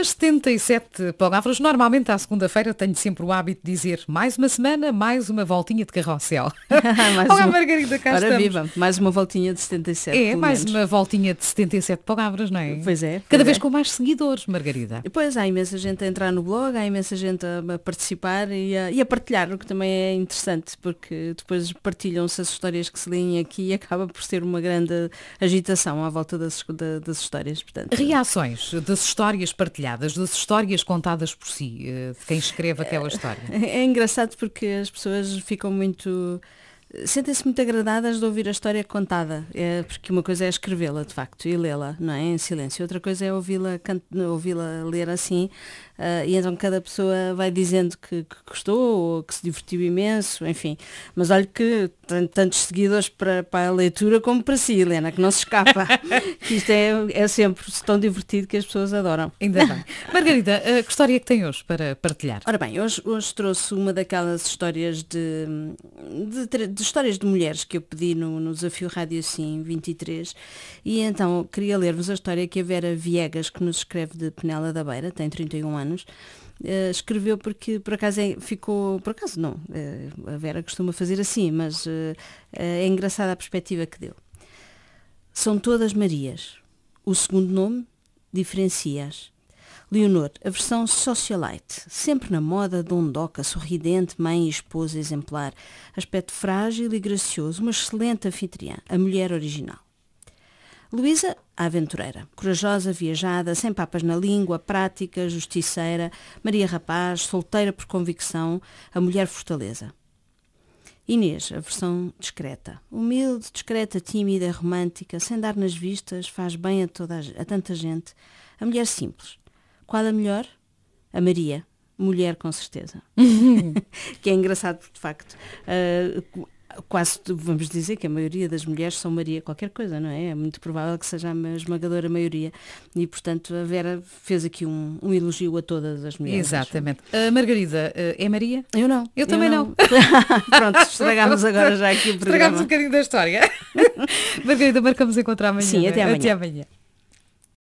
As 77 palavras, normalmente à segunda-feira tenho sempre o hábito de dizer mais uma semana, mais uma voltinha de carrossel. Olá uma... Margarida, cá Ora estamos. viva, mais uma voltinha de 77. É, mais menos. uma voltinha de 77 palavras, não é? Pois é. Pois Cada é. vez com mais seguidores, Margarida. Pois, há imensa gente a entrar no blog, há imensa gente a participar e a, e a partilhar, o que também é interessante, porque depois partilham-se as histórias que se leem aqui e acaba por ser uma grande agitação à volta das, das histórias. Portanto, Reações das histórias partilhadas partilhadas, das histórias contadas por si, eh, de quem escreve aquela história? É, engraçado porque as pessoas ficam muito sentem-se muito agradadas de ouvir a história contada, é, porque uma coisa é escrevê-la de facto e lê-la, não é? Em silêncio. Outra coisa é ouvi-la ouvi ler assim Uh, e então cada pessoa vai dizendo que, que gostou ou que se divertiu imenso, enfim. Mas olha que tem tantos seguidores para, para a leitura como para si, Helena, que não se escapa. que isto é, é sempre tão divertido que as pessoas adoram. Ainda bem. Margarida, uh, que história é que tem hoje para partilhar? Ora bem, hoje, hoje trouxe uma daquelas histórias de, de, de histórias de mulheres que eu pedi no, no Desafio Rádio Sim 23 e então queria ler-vos a história que a Vera Viegas, que nos escreve de Penela da Beira, tem 31 anos, anos, Uh, escreveu porque por acaso é, ficou, por acaso não, uh, a Vera costuma fazer assim, mas uh, é engraçada a perspectiva que deu. São todas Marias. O segundo nome diferencia-as. Leonor, a versão socialite, sempre na moda, dondoca, sorridente, mãe e esposa exemplar, aspecto frágil e gracioso, uma excelente anfitriã, a mulher original. Luísa, aventureira. Corajosa, viajada, sem papas na língua, prática, justiceira, Maria Rapaz, solteira por convicção, a mulher fortaleza. Inês, a versão discreta. Humilde, discreta, tímida, romântica, sem dar nas vistas, faz bem a, toda a, a tanta gente. A mulher simples. Qual a melhor? A Maria. Mulher, com certeza. que é engraçado, de facto, uh, quase, vamos dizer que a maioria das mulheres são Maria qualquer coisa, não é? É muito provável que seja a esmagadora maioria. E, portanto, a Vera fez aqui um, um elogio a todas as mulheres. Exatamente. Uh, Margarida, uh, é Maria? Eu não. Eu, eu também não. não. Pronto, estragámos agora já aqui o programa. Estragámos um bocadinho da história. Margarida, marcamos encontrar amanhã. Sim, é? até amanhã. Até amanhã.